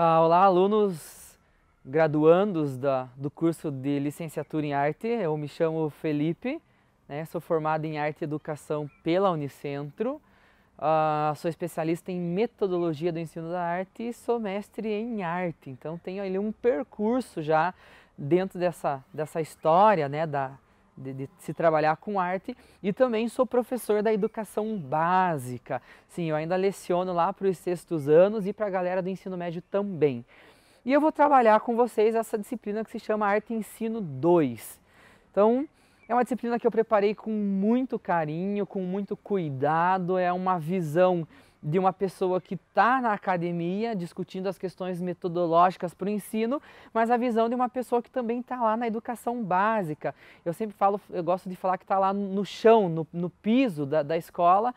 Ah, olá, alunos graduandos da, do curso de Licenciatura em Arte. Eu me chamo Felipe, né, sou formado em Arte e Educação pela Unicentro. Ah, sou especialista em metodologia do ensino da arte e sou mestre em arte. Então tenho ali um percurso já dentro dessa, dessa história né, da, de, de, se trabalhar com arte e também sou professor da educação básica. Sim, eu ainda leciono lá para os sextos anos e para a galera do ensino médio também. E eu vou trabalhar com vocês essa disciplina que se chama Arte Ensino 2. Então, é uma disciplina que eu preparei com muito carinho, com muito cuidado, é uma visão de uma pessoa que está na academia discutindo as questões metodológicas para o ensino, mas a visão de uma pessoa que também está lá na educação básica. Eu sempre falo, eu gosto de falar que está lá no chão, no, no piso da, da escola,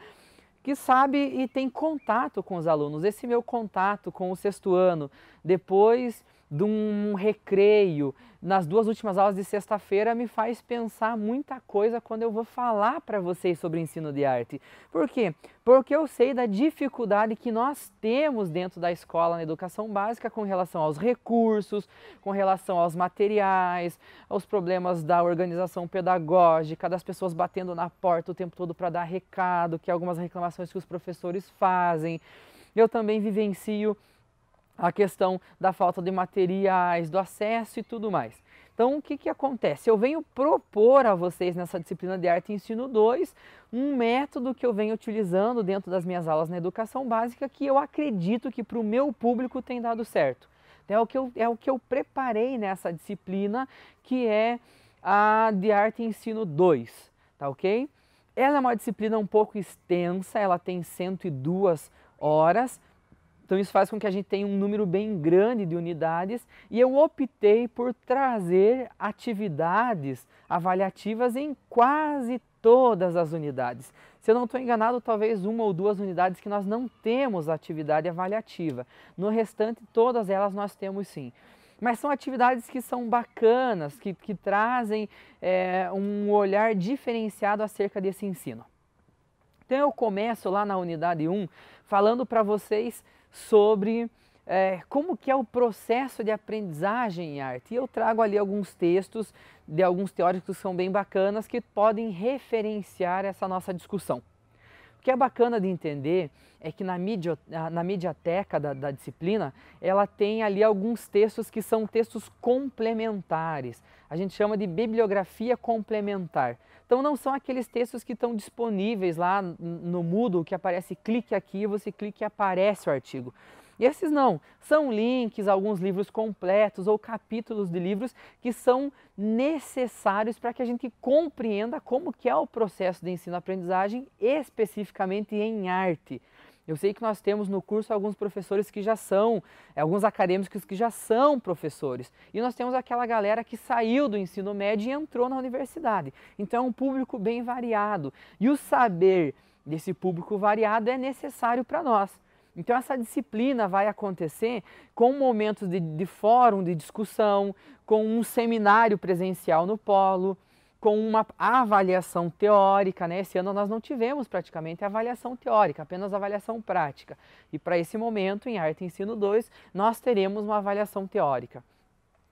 que sabe e tem contato com os alunos. Esse meu contato com o sexto ano, depois de um recreio, nas duas últimas aulas de sexta-feira, me faz pensar muita coisa quando eu vou falar para vocês sobre ensino de arte. Por quê? Porque eu sei da dificuldade que nós temos dentro da escola na educação básica com relação aos recursos, com relação aos materiais, aos problemas da organização pedagógica, das pessoas batendo na porta o tempo todo para dar recado, que algumas reclamações que os professores fazem. Eu também vivencio a questão da falta de materiais, do acesso e tudo mais. Então, o que, que acontece? Eu venho propor a vocês nessa disciplina de arte e ensino 2 um método que eu venho utilizando dentro das minhas aulas na educação básica que eu acredito que para o meu público tem dado certo. É o, que eu, é o que eu preparei nessa disciplina, que é a de arte e ensino 2, tá ok? Ela é uma disciplina um pouco extensa, ela tem 102 horas, então isso faz com que a gente tenha um número bem grande de unidades e eu optei por trazer atividades avaliativas em quase todas as unidades. Se eu não estou enganado, talvez uma ou duas unidades que nós não temos atividade avaliativa. No restante, todas elas nós temos sim. Mas são atividades que são bacanas, que, que trazem é, um olhar diferenciado acerca desse ensino. Então eu começo lá na unidade 1 falando para vocês sobre é, como que é o processo de aprendizagem em arte. E eu trago ali alguns textos de alguns teóricos que são bem bacanas que podem referenciar essa nossa discussão. O que é bacana de entender é que na, mídia, na mediateca da, da disciplina, ela tem ali alguns textos que são textos complementares. A gente chama de bibliografia complementar. Então não são aqueles textos que estão disponíveis lá no Moodle, que aparece clique aqui, você clica e aparece o artigo. E esses não, são links, alguns livros completos ou capítulos de livros que são necessários para que a gente compreenda como que é o processo de ensino-aprendizagem especificamente em arte. Eu sei que nós temos no curso alguns professores que já são, é, alguns acadêmicos que já são professores. E nós temos aquela galera que saiu do ensino médio e entrou na universidade. Então é um público bem variado. E o saber desse público variado é necessário para nós. Então essa disciplina vai acontecer com momentos de, de fórum, de discussão, com um seminário presencial no polo, com uma avaliação teórica, né? Esse ano nós não tivemos praticamente avaliação teórica, apenas avaliação prática. E para esse momento, em Arte e Ensino 2, nós teremos uma avaliação teórica.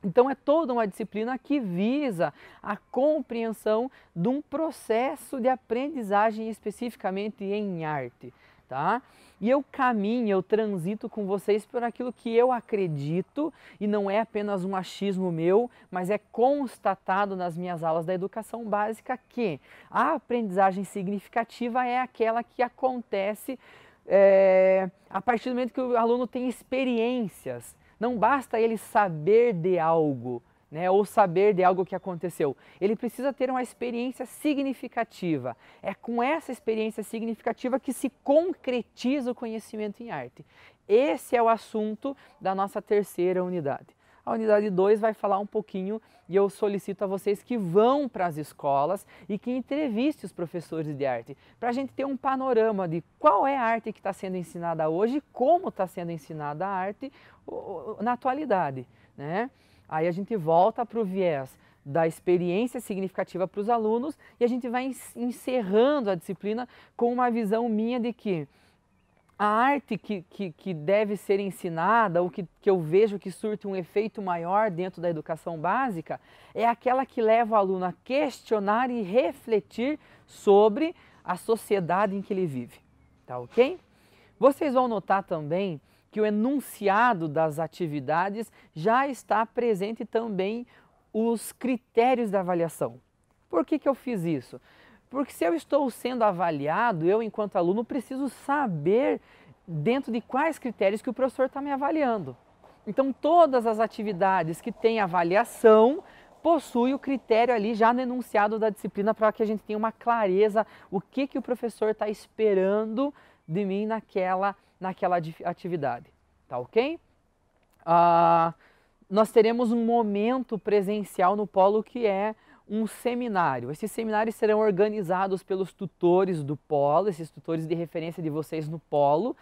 Então é toda uma disciplina que visa a compreensão de um processo de aprendizagem especificamente em arte tá? E eu caminho, eu transito com vocês por aquilo que eu acredito e não é apenas um achismo meu, mas é constatado nas minhas aulas da educação básica que a aprendizagem significativa é aquela que acontece é, a partir do momento que o aluno tem experiências. Não basta ele saber de algo, né, ou saber de algo que aconteceu. Ele precisa ter uma experiência significativa. É com essa experiência significativa que se concretiza o conhecimento em arte. Esse é o assunto da nossa terceira unidade. A unidade 2 vai falar um pouquinho e eu solicito a vocês que vão para as escolas e que entrevistem os professores de arte, para a gente ter um panorama de qual é a arte que está sendo ensinada hoje, e como está sendo ensinada a arte na atualidade. Né? Aí a gente volta para o viés da experiência significativa para os alunos e a gente vai encerrando a disciplina com uma visão minha de que a arte que, que, que deve ser ensinada, ou que, que eu vejo que surte um efeito maior dentro da educação básica, é aquela que leva o aluno a questionar e refletir sobre a sociedade em que ele vive. Tá ok? Vocês vão notar também que o enunciado das atividades já está presente também os critérios da avaliação. Por que, que eu fiz isso? Porque se eu estou sendo avaliado, eu, enquanto aluno, preciso saber dentro de quais critérios que o professor está me avaliando. Então, todas as atividades que têm avaliação possuem o critério ali já no enunciado da disciplina para que a gente tenha uma clareza o que, que o professor está esperando de mim naquela atividade naquela atividade, tá ok? Ah, nós teremos um momento presencial no polo que é um seminário. Esses seminários serão organizados pelos tutores do polo, esses tutores de referência de vocês no polo,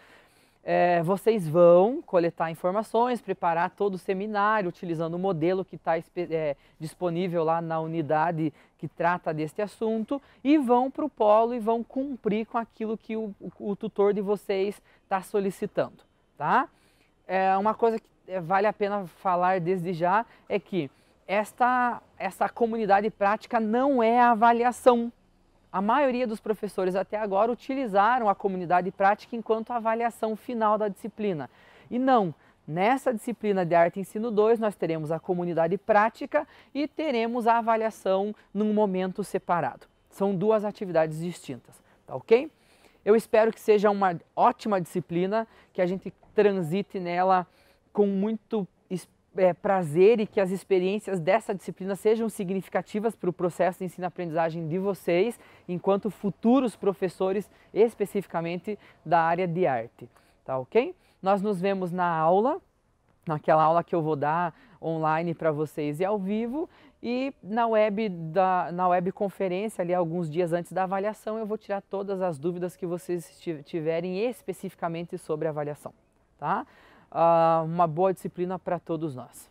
é, vocês vão coletar informações, preparar todo o seminário, utilizando o modelo que está é, disponível lá na unidade que trata deste assunto, e vão para o polo e vão cumprir com aquilo que o, o, tutor de vocês está solicitando. Tá? É, uma coisa que é, vale a pena falar desde já é que esta, esta comunidade prática não é avaliação, a maioria dos professores até agora utilizaram a comunidade prática enquanto avaliação final da disciplina. E não, nessa disciplina de Arte Ensino 2 nós teremos a comunidade prática e teremos a avaliação num momento separado. São duas atividades distintas, tá ok? Eu espero que seja uma ótima disciplina, que a gente transite nela com muito espírito é, prazer e que as experiências dessa disciplina sejam significativas para o processo de ensino-aprendizagem de vocês, enquanto futuros professores, especificamente da área de arte. Tá ok? Nós nos vemos na aula, naquela aula que eu vou dar online para vocês e ao vivo, e na web da, na web conferência ali alguns dias antes da avaliação eu vou tirar todas as dúvidas que vocês tiverem especificamente sobre a avaliação, tá? Ah, uma boa disciplina para todos nós.